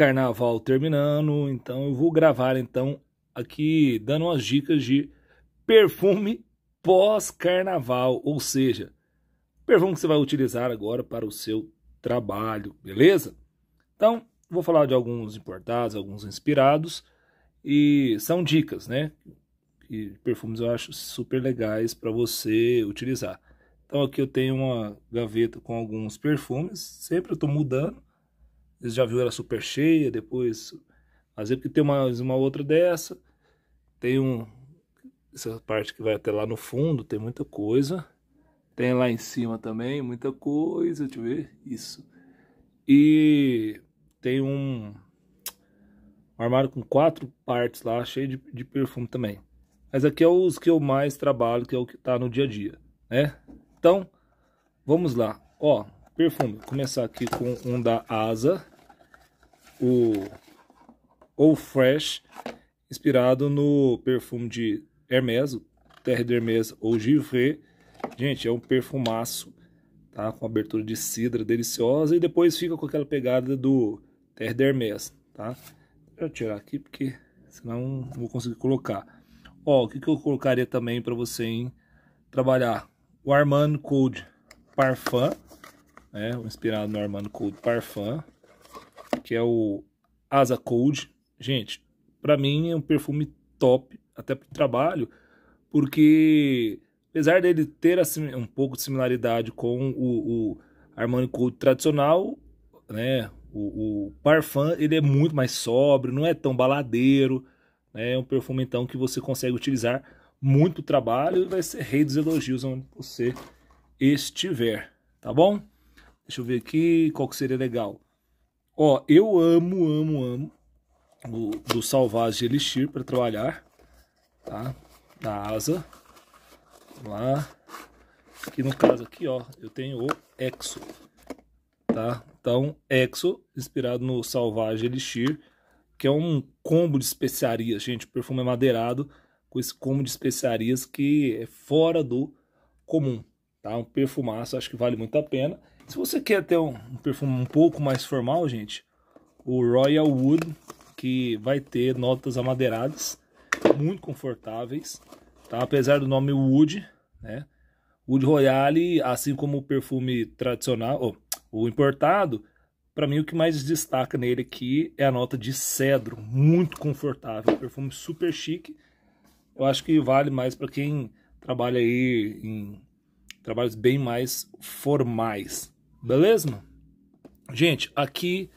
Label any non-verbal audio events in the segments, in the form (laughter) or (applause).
carnaval terminando, então eu vou gravar então aqui dando umas dicas de perfume pós-carnaval, ou seja, perfume que você vai utilizar agora para o seu trabalho, beleza? Então, vou falar de alguns importados, alguns inspirados e são dicas, né? E perfumes eu acho super legais para você utilizar. Então aqui eu tenho uma gaveta com alguns perfumes, sempre eu estou mudando eles já viu era super cheia, depois às vezes porque tem mais uma outra dessa, tem um essa parte que vai até lá no fundo, tem muita coisa. Tem lá em cima também muita coisa, deixa eu ver, isso. E tem um, um armário com quatro partes lá, cheio de, de perfume também. Mas aqui é os que eu mais trabalho, que é o que tá no dia a dia, né? Então, vamos lá. Ó, perfume. Vou começar aqui com um da Asa o Old Fresh, inspirado no perfume de Hermes, Terre d'Hermes ou Givre. Gente, é um perfumaço, tá? Com abertura de cidra deliciosa e depois fica com aquela pegada do Terre d'Hermes, tá? Deixa eu tirar aqui porque senão não vou conseguir colocar. Ó, o que, que eu colocaria também para você hein? trabalhar? O Armand Code Parfum, né? Inspirado no Armand Code Parfum que é o Asa Cold. Gente, para mim é um perfume top, até para o trabalho, porque apesar dele ter assim, um pouco de similaridade com o, o Armani Cold tradicional, né, o, o Parfum ele é muito mais sóbrio, não é tão baladeiro, né, é um perfume então que você consegue utilizar muito trabalho e vai ser rei dos elogios onde você estiver, tá bom? Deixa eu ver aqui qual que seria legal. Ó, eu amo, amo, amo o, do Salvage Elixir para trabalhar, tá? Na asa. Vamos lá. Aqui no caso aqui, ó, eu tenho o Exo, tá? Então, Exo, inspirado no Salvage Elixir, que é um combo de especiarias, gente. O perfume é madeirado com esse combo de especiarias que é fora do comum, tá? Um perfumaço, acho que vale muito a pena. Se você quer ter um, perfume um pouco mais formal, gente, o Royal Wood, que vai ter notas amadeiradas, muito confortáveis, tá? Apesar do nome Wood, né? Wood Royale, assim como o perfume tradicional, oh, o importado, para mim o que mais destaca nele aqui é a nota de cedro, muito confortável, perfume super chique. Eu acho que vale mais para quem trabalha aí em trabalhos bem mais formais, Beleza? Gente, aqui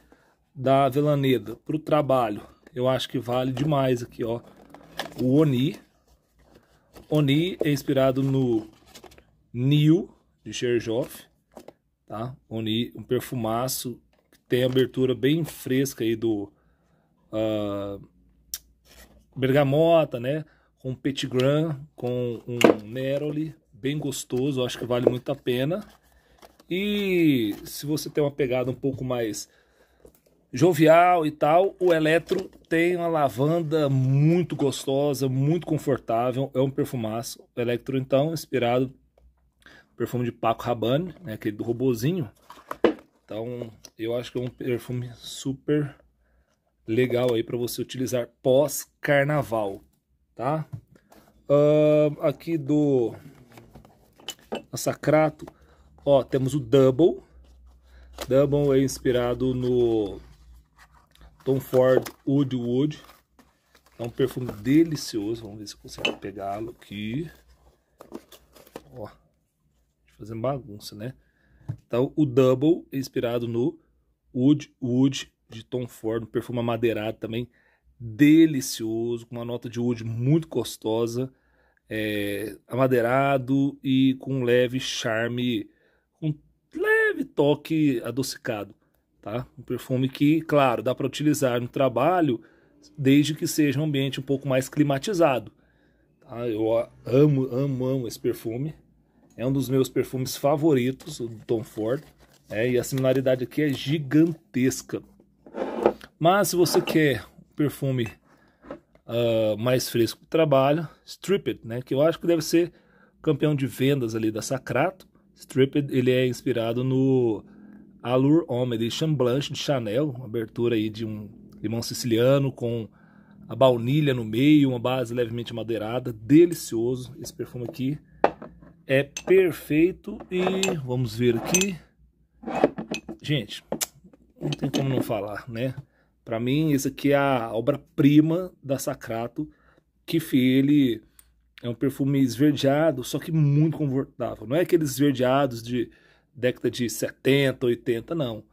da Velaneda para o trabalho, eu acho que vale demais aqui, ó. O Oni. Oni é inspirado no Nil de Sherjoff, tá? Oni, um perfumaço que tem abertura bem fresca aí do uh, bergamota, né? Com petit gran, com um neroli bem gostoso, acho que vale muito a pena. E se você tem uma pegada um pouco mais jovial e tal, o Eletro tem uma lavanda muito gostosa, muito confortável, é um perfumaço. O Electro, então, inspirado no perfume de Paco Rabanne, né, aquele do robozinho. Então, eu acho que é um perfume super legal aí para você utilizar pós-carnaval, tá? Uh, aqui do Sacrato Ó, temos o Double. Double é inspirado no Tom Ford Wood Wood. É um perfume delicioso. Vamos ver se eu consigo pegá-lo aqui. Ó, fazendo bagunça, né? Então, o Double é inspirado no Wood Wood de Tom Ford. Um perfume amadeirado também delicioso, com uma nota de wood muito gostosa, é, amadeirado e com um leve charme um leve toque adocicado, tá? Um perfume que, claro, dá para utilizar no trabalho, desde que seja um ambiente um pouco mais climatizado. Tá? Eu amo, amo, amo esse perfume. É um dos meus perfumes favoritos, o Tom Ford. É, e a similaridade aqui é gigantesca. Mas se você quer um perfume uh, mais fresco para trabalho, Stripped, né? Que eu acho que deve ser campeão de vendas ali da Sacrato. Stripped ele é inspirado no Allure Homme de Chamblanche de Chanel, uma abertura aí de um limão siciliano com a baunilha no meio, uma base levemente madeirada, delicioso esse perfume aqui. É perfeito e vamos ver aqui. Gente, não tem como não falar, né? Para mim, esse aqui é a obra-prima da Sacrato, que ele é um perfume esverdeado, só que muito confortável. Não é aqueles esverdeados de década de 70, 80, não.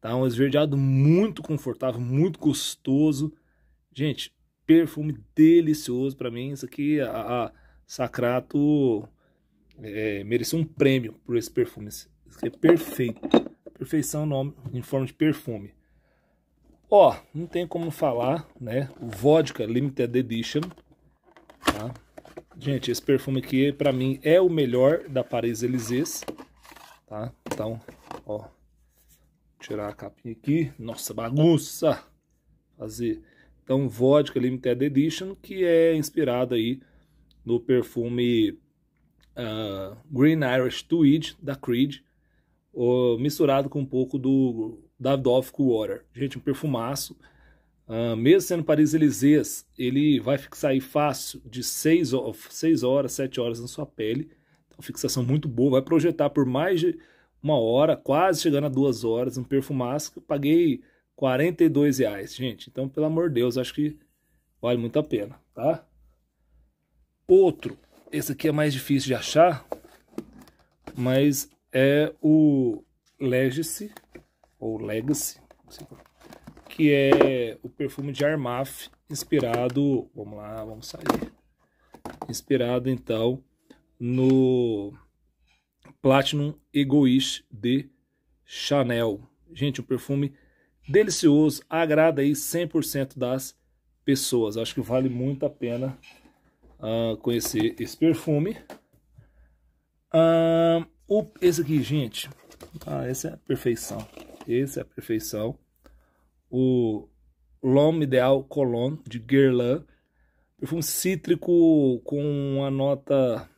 Tá um esverdeado muito confortável, muito gostoso. Gente, perfume delicioso para mim. Isso aqui, a, a Sacrato é, mereceu um prêmio por esse perfume. Isso aqui é perfeito. Perfeição nome, em forma de perfume. Ó, não tem como falar, né? O Vodka Limited Edition, tá? Gente, esse perfume aqui, pra mim, é o melhor da Paris Elysées, tá? Então, ó, tirar a capinha aqui. Nossa, bagunça! Fazer. Então, Vodka Limited Edition, que é inspirado aí no perfume uh, Green Irish Tweed, da Creed, uh, misturado com um pouco do Davidoff Water. Gente, um perfumaço. Uh, mesmo sendo Paris-Élysées, ele vai fixar aí fácil de 6 horas, 7 horas na sua pele. Então, fixação muito boa, vai projetar por mais de uma hora, quase chegando a duas horas, um perfumasco. Paguei 42 reais, gente. Então, pelo amor de Deus, acho que vale muito a pena, tá? Outro, esse aqui é mais difícil de achar, mas é o Legacy, ou Legacy, não sei como que é o perfume de Armaf, inspirado, vamos lá, vamos sair. Inspirado então no Platinum Egoist de Chanel. Gente, um perfume delicioso, agrada aí 100% das pessoas. Acho que vale muito a pena uh, conhecer esse perfume. Uh, esse aqui, gente, ah, essa é a perfeição. Esse é a perfeição o L'Homme Ideal Cologne, de Guerlain. Perfume cítrico com uma nota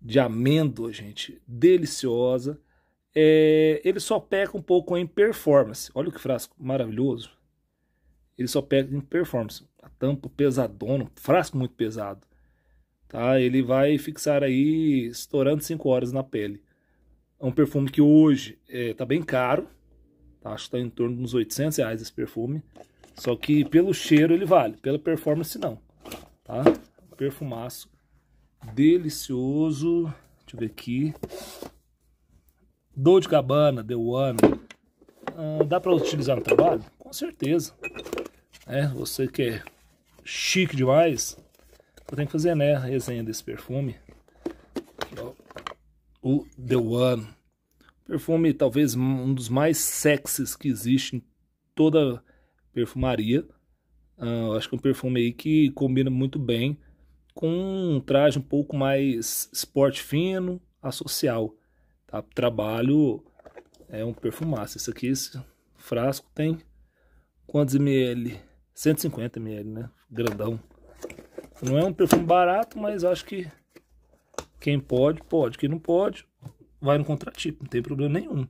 de amêndoa, gente, deliciosa. É, ele só peca um pouco em performance. Olha que frasco maravilhoso. Ele só peca em performance. A tampa pesadona, um frasco muito pesado. Tá? Ele vai fixar aí estourando 5 horas na pele. É um perfume que hoje está é, bem caro, Acho que está em torno de uns 800 reais esse perfume. Só que pelo cheiro ele vale, pela performance não. Tá? Perfumaço. Delicioso. Deixa eu ver aqui. Dolce Gabbana, The One. Ah, dá para utilizar no trabalho? Com certeza. É, você que é chique demais, eu tenho que fazer né, a resenha desse perfume. O The One. Perfume talvez um dos mais sexys que existe em toda perfumaria. Uh, acho que é um perfume aí que combina muito bem com um traje um pouco mais esporte fino a social. Tá? Trabalho é um perfumaço. Esse aqui, esse frasco tem quantos ml? 150 ml, né? Grandão. Não é um perfume barato, mas acho que quem pode, pode. Quem não pode, vai no contratipo, não tem problema nenhum.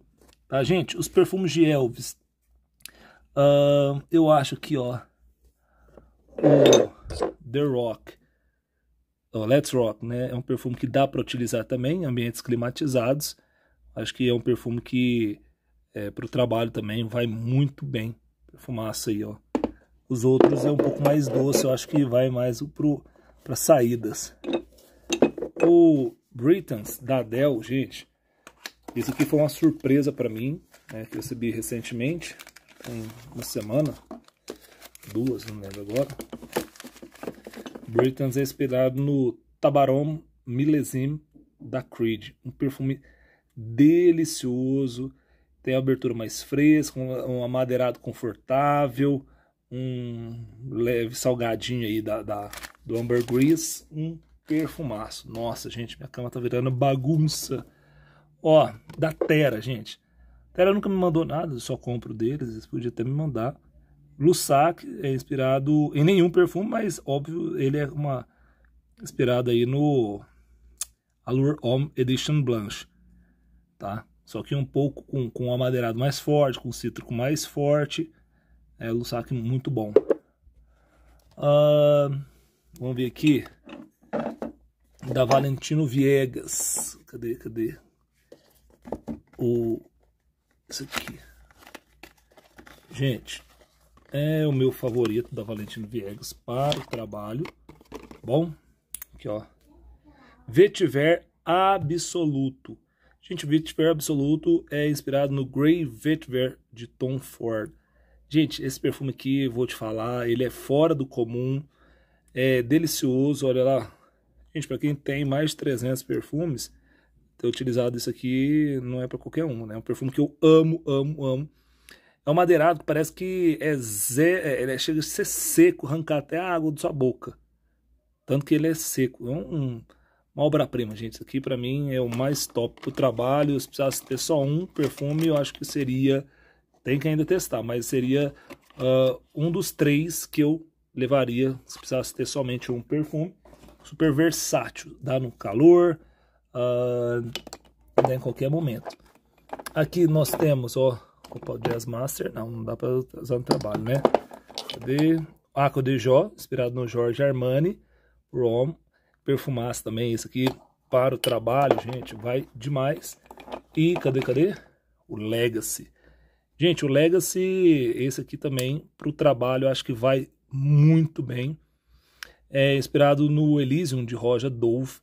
Tá, gente? Os perfumes de Elvis. Uh, eu acho que, ó. O The Rock. O Let's Rock, né? É um perfume que dá para utilizar também em ambientes climatizados. Acho que é um perfume que é, para o trabalho também vai muito bem. Fumaça aí, ó. Os outros é um pouco mais doce, eu acho que vai mais para saídas. O Britons da Dell, gente, isso aqui foi uma surpresa para mim, né, que eu recebi recentemente, tem uma semana, duas, não lembro agora. Britons é inspirado no Tabarom Millésime da Creed, um perfume delicioso, tem abertura mais fresca, um amadeirado confortável, um leve salgadinho aí da, da do ambergris, um perfumaço. Nossa, gente, minha cama tá virando bagunça. Ó, da Terra, gente. Terra nunca me mandou nada, só compro deles, eles podiam até me mandar. Lussac é inspirado em nenhum perfume, mas óbvio, ele é uma inspirado aí no Allure Homme Edition Blanche, tá? Só que um pouco com, com um amadeirado mais forte, com um cítrico mais forte. É Lussac muito bom. Uh, vamos ver aqui. Da Valentino Viegas. Cadê, cadê? o isso aqui. Gente, é o meu favorito da Valentino Viegas para o trabalho. Bom, aqui ó. Vetiver Absoluto. Gente, Vetiver Absoluto é inspirado no Grey Vetiver de Tom Ford. Gente, esse perfume aqui, vou te falar, ele é fora do comum, é delicioso, olha lá. Gente, para quem tem mais de 300 perfumes, ter utilizado isso aqui não é para qualquer um, né? É um perfume que eu amo, amo, amo. É um madeirado que parece que é zé, é, ele é, chega a ser seco, arrancar até a água da sua boca. Tanto que ele é seco. É um, um uma obra-prima, gente. Isso aqui para mim é o mais top pro trabalho. Se precisasse ter só um perfume, eu acho que seria. Tem que ainda testar, mas seria uh, um dos três que eu levaria se precisasse ter somente um perfume. Super versátil. Dá no calor, uh, em qualquer momento. Aqui nós temos, ó, opa, Jazz Master, não, não dá para usar no trabalho, né? Cadê? Aqua de Jó, inspirado no Jorge Armani, Rom, perfumaço também, isso aqui para o trabalho, gente, vai demais. E cadê, cadê? O Legacy. Gente, o Legacy, esse aqui também, para o trabalho, acho que vai muito bem. É inspirado no Elysium, de Roger Dove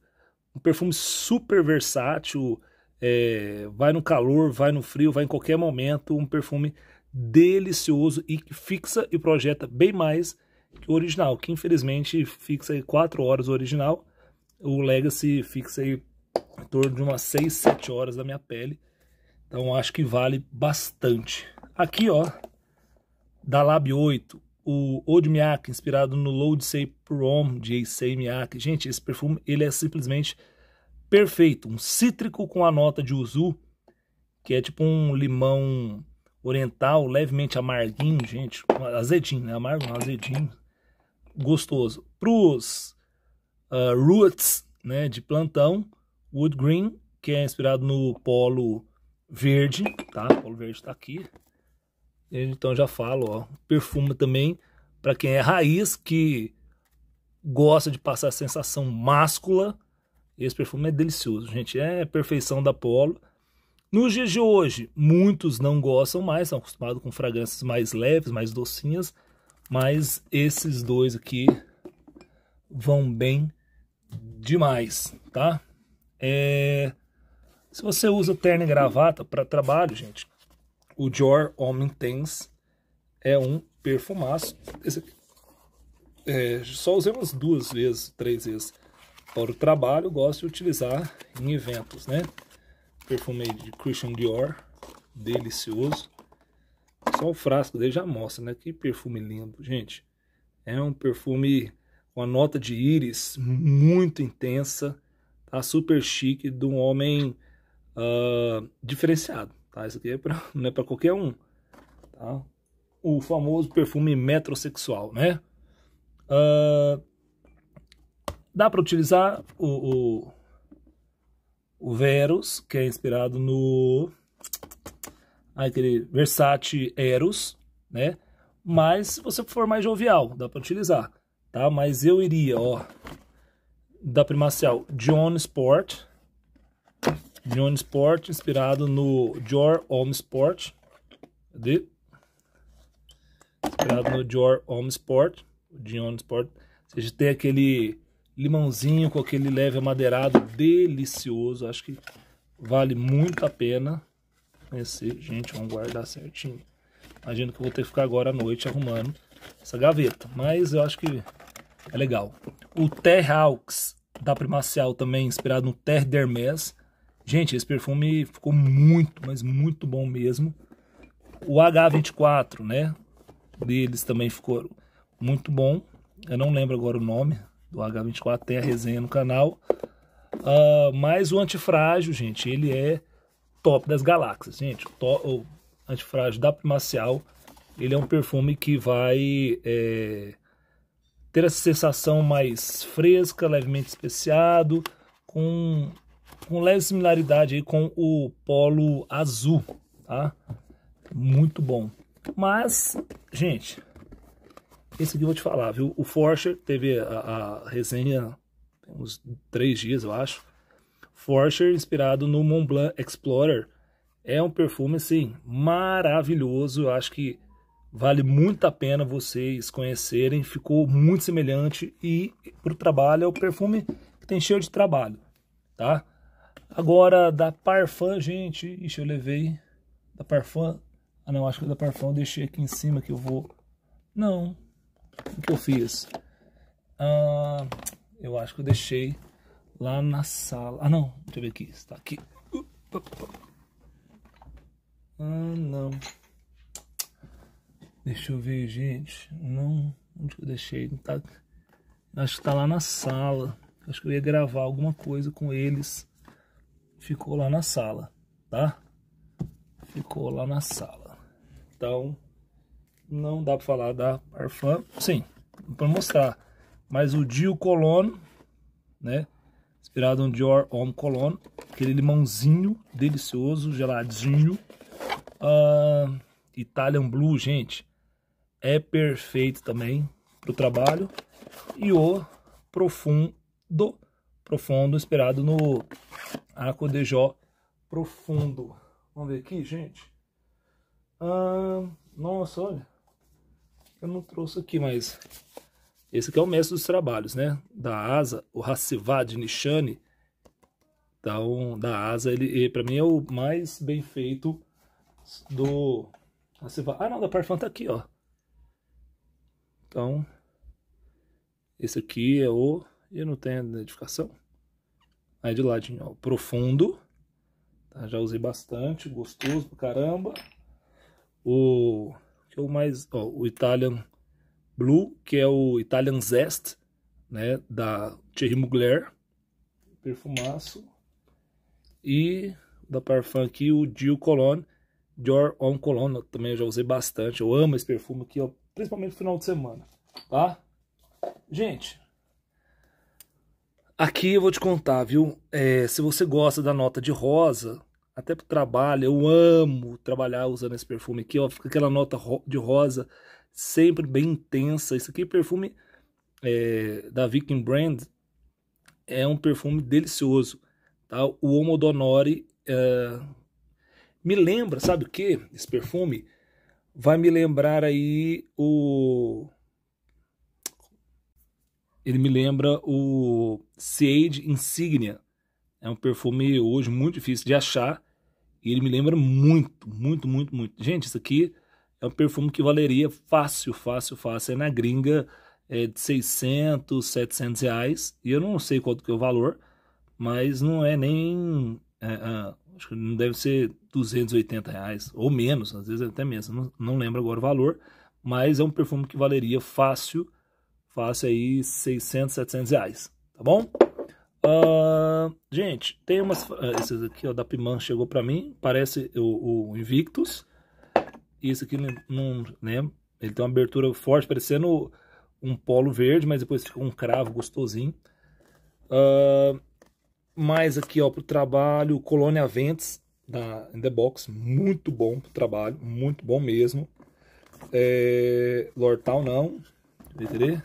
um perfume super versátil, é, vai no calor, vai no frio, vai em qualquer momento, um perfume delicioso e que fixa e projeta bem mais que o original, que infelizmente fixa aí 4 horas o original, o Legacy fixa aí em torno de umas 6, 7 horas da minha pele, então acho que vale bastante. Aqui ó, da Lab 8, o Old miak inspirado no Load Say Prom de ac miak Gente, esse perfume ele é simplesmente perfeito. Um cítrico com a nota de uzu, que é tipo um limão oriental, levemente amarguinho, gente. Azedinho, né? Amargo, azedinho. Gostoso. para uh, roots, né? De plantão, wood green, que é inspirado no polo verde, tá? O polo verde está aqui. Então já falo, ó, perfume também para quem é raiz que gosta de passar a sensação máscula. Esse perfume é delicioso, gente, é perfeição da Polo. Nos dias de hoje, muitos não gostam mais, estão acostumados com fragrâncias mais leves, mais docinhas, mas esses dois aqui vão bem demais, tá? É... Se você usa terno e gravata para trabalho, gente, o Dior Homem Tens é um perfumaço. Esse, é, só usei umas duas vezes, três vezes para o trabalho. Gosto de utilizar em eventos, né? Perfume de Christian Dior, delicioso. Só o frasco dele já mostra, né? Que perfume lindo, gente. É um perfume com a nota de íris muito intensa, tá? Super chique, de um homem uh, diferenciado. Tá? Isso aqui é pra, (laughs) não é para qualquer um. Tá? O famoso perfume metrosexual, né? Uh, dá para utilizar o, o, o, Verus, que é inspirado no aquele Versace Eros, né? Mas se você for mais jovial, dá para utilizar, tá? Mas eu iria, ó, da primacial John Sport, Dion Sport, inspirado no Jor Home Sport. Cadê? Inspirado no Jor Home Sport. Dion Sport. Vocês tem aquele limãozinho com aquele leve amadeirado delicioso. Acho que vale muito a pena conhecer. Gente, vamos guardar certinho. Imagino que eu vou ter que ficar agora à noite arrumando essa gaveta. Mas eu acho que é legal. O Terre da Primacial também, inspirado no Terre Dermes. Gente, esse perfume ficou muito, mas muito bom mesmo. O H24, né? Deles também ficou muito bom. Eu não lembro agora o nome do H24, tem a resenha no canal. Uh, mas o antifrágil, gente, ele é top das galáxias, gente. O, o antifrágil da Primacial, ele é um perfume que vai é, ter essa sensação mais fresca, levemente especiado, com com leve similaridade aí com o Polo Azul, tá? Muito bom. Mas, gente, esse aqui eu vou te falar, viu? O Forcher teve a, a resenha uns três dias, eu acho. Forcher, inspirado no Montblanc Explorer, é um perfume, assim, maravilhoso. Eu acho que vale muito a pena vocês conhecerem. Ficou muito semelhante e, para o trabalho, é o perfume que tem cheiro de trabalho, tá? Agora, da Parfum, gente. Ixi, eu levei. Da Parfum. Ah, não, acho que da Parfum eu deixei aqui em cima que eu vou. Não. O que eu fiz? Ah, eu acho que eu deixei lá na sala. Ah, não. Deixa eu ver aqui. Está aqui. Ah, não. Deixa eu ver, gente. Não. Onde que eu deixei? Tá... Acho que tá lá na sala. Acho que eu ia gravar alguma coisa com eles ficou lá na sala, tá? Ficou lá na sala. Então, não dá para falar da Parfum, sim, para mostrar. Mas o Dio Cologne, né? Inspirado no Dior Homme Cologne, aquele limãozinho delicioso, geladinho. Uh, Italian Blue, gente, é perfeito também para o trabalho. E o Profundo, Profundo, inspirado no Acodejó profundo. Vamos ver aqui, gente. Ah, nossa, olha. Eu não trouxe aqui, mas esse aqui é o mestre dos trabalhos, né? Da asa, o Hassivad Nishani. Então, da asa, ele, ele para mim é o mais bem feito do Hassivad. Ah, não, da Parfum tá aqui, ó. Então, esse aqui é o. Eu não tenho identificação. Aí de ladinho, ó, profundo. Tá? Já usei bastante, gostoso pra caramba. O que é o mais, ó, o Italian Blue, que é o Italian Zest, né, da Thierry Mugler. Perfumaço. E da Parfum aqui, o Dior Cologne, Dior On Cologne, também já usei bastante. Eu amo esse perfume aqui, ó, principalmente no final de semana, tá? Gente, Aqui eu vou te contar, viu? É, se você gosta da nota de rosa, até pro trabalho, eu amo trabalhar usando esse perfume aqui, ó. Fica aquela nota de rosa sempre bem intensa. Esse aqui é perfume é, da Viking Brand. É um perfume delicioso, tá? O Homo é... me lembra, sabe o que? Esse perfume vai me lembrar aí o ele me lembra o Sage Insignia. É um perfume hoje muito difícil de achar. E ele me lembra muito, muito, muito, muito. Gente, isso aqui é um perfume que valeria fácil, fácil, fácil. É na gringa é de 600, 700 reais. E eu não sei quanto que é o valor, mas não é nem... É, é, acho que não deve ser 280 reais ou menos, às vezes até menos. Não, não lembro agora o valor, mas é um perfume que valeria fácil fácil aí 600, 700 reais, tá bom? Uh, gente, tem umas. Ah, esses aqui, ó, da Piman chegou pra mim. Parece o, o Invictus. Isso aqui não, lembro. Né, ele tem uma abertura forte, parecendo um polo verde, mas depois fica um cravo gostosinho. Uh, mais aqui, ó, pro trabalho, Colônia ventes da In The Box. Muito bom pro trabalho, muito bom mesmo. É, Lortal não. Entendeu?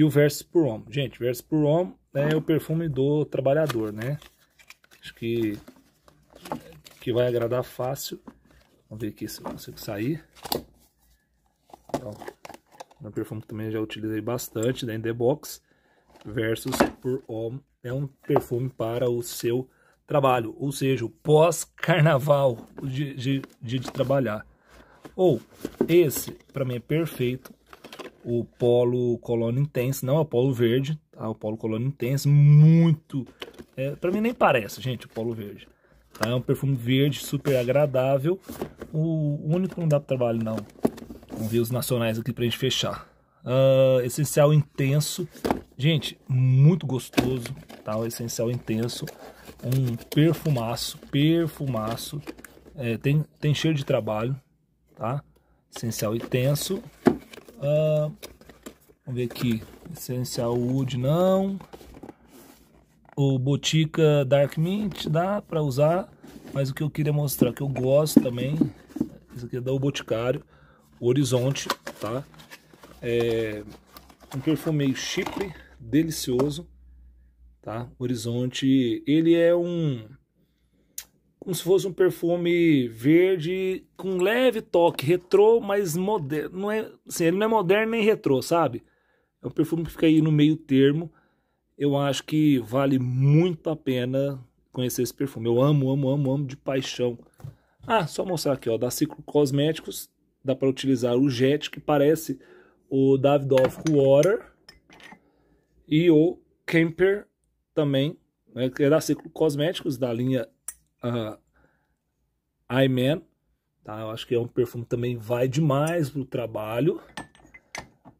E o Versus por Homme. Gente, Versus por Homme é o perfume do trabalhador, né? Acho que, que vai agradar fácil. Vamos ver aqui se eu consigo sair. Então, é um perfume que também já utilizei bastante da né, Indebox. Versus por Homme é um perfume para o seu trabalho, ou seja, o pós-carnaval, o dia de, dia de trabalhar. Ou esse, para mim, é perfeito o polo colono intenso, não é o polo verde, tá? O polo colono intenso, muito... É, para mim nem parece, gente, o polo verde. Tá? É um perfume verde, super agradável. O único não dá para trabalho, não. Vamos ver os nacionais aqui pra gente fechar. Uh, essencial intenso. Gente, muito gostoso, tá? O essencial intenso. Um perfumaço, perfumaço. É, tem, tem cheiro de trabalho, tá? Essencial intenso. Ah, vamos ver aqui. Essencial Wood não. O Botica Dark Mint dá para usar. Mas o que eu queria mostrar, que eu gosto também. isso aqui é da O Boticário. O Horizonte, tá? É um perfume chip, delicioso, tá? Horizonte, ele é um como se fosse um perfume verde com um leve toque retrô, mas moderno. Não é, assim, ele não é moderno nem retrô, sabe? É um perfume que fica aí no meio termo. Eu acho que vale muito a pena conhecer esse perfume. Eu amo, amo, amo, amo de paixão. Ah, só mostrar aqui, ó, da Ciclo Cosméticos, dá para utilizar o Jet, que parece o Davidoff Water e o Camper também, né, que é da Ciclo Cosméticos, da linha uh, Man, tá? Eu acho que é um perfume que também vai demais pro trabalho.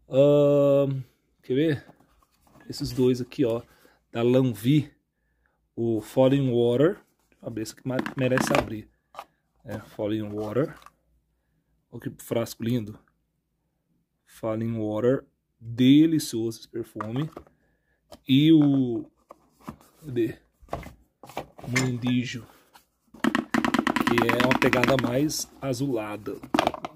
Uh, quer ver? Esses dois aqui, ó, da Lanvi, o Falling Water, abrir esse que merece abrir, é Falling Water. Olha que frasco lindo. Falling Water, delicioso esse perfume. E o Cadê? Mundígio que é uma pegada mais azulada.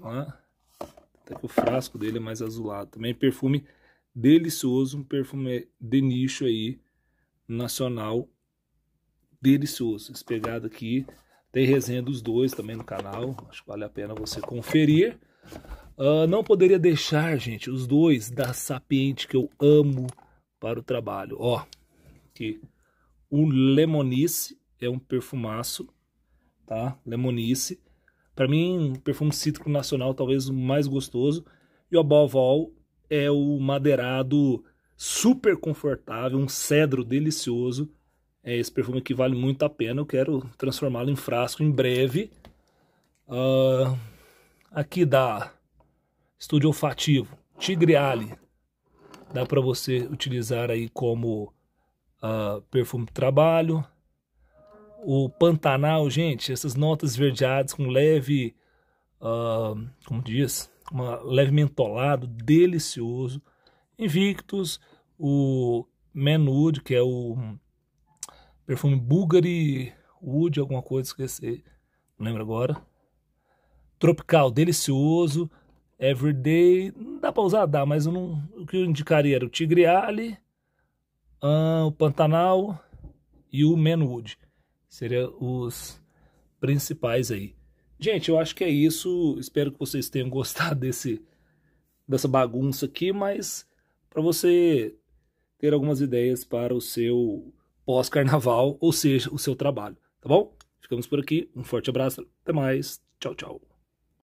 Tá? Até que o frasco dele é mais azulado. Também é perfume delicioso, um perfume de nicho aí, nacional, delicioso. Esse pegado aqui, tem resenha dos dois também no canal, acho que vale a pena você conferir. Uh, não poderia deixar, gente, os dois da Sapiente que eu amo para o trabalho. Ó, que o Lemonice é um perfumaço tá? Lemonice. Para mim, perfume cítrico nacional talvez o mais gostoso. E o Abovol é o madeirado super confortável, um cedro delicioso. É esse perfume que vale muito a pena. Eu quero transformá-lo em frasco em breve. Uh, aqui da Estúdio Olfativo, Tigre Ali. Dá para você utilizar aí como uh, perfume de trabalho, o Pantanal, gente, essas notas verdeadas com leve, uh, como diz, uma leve mentolado, delicioso. Invictus, o Menwood, que é o perfume Bulgari Wood, alguma coisa, esqueci, não lembro agora. Tropical, delicioso. Everyday, não dá pra usar, dá, mas não, o que eu indicaria era o Tigre Ali, uh, ah, o Pantanal e o Menwood. Seria os principais aí. Gente, eu acho que é isso. Espero que vocês tenham (laughs) gostado desse dessa bagunça aqui, mas para você ter algumas ideias para o seu pós-carnaval, ou seja, o seu trabalho, tá bom? Ficamos por aqui. Um forte abraço. Até mais. Tchau, tchau.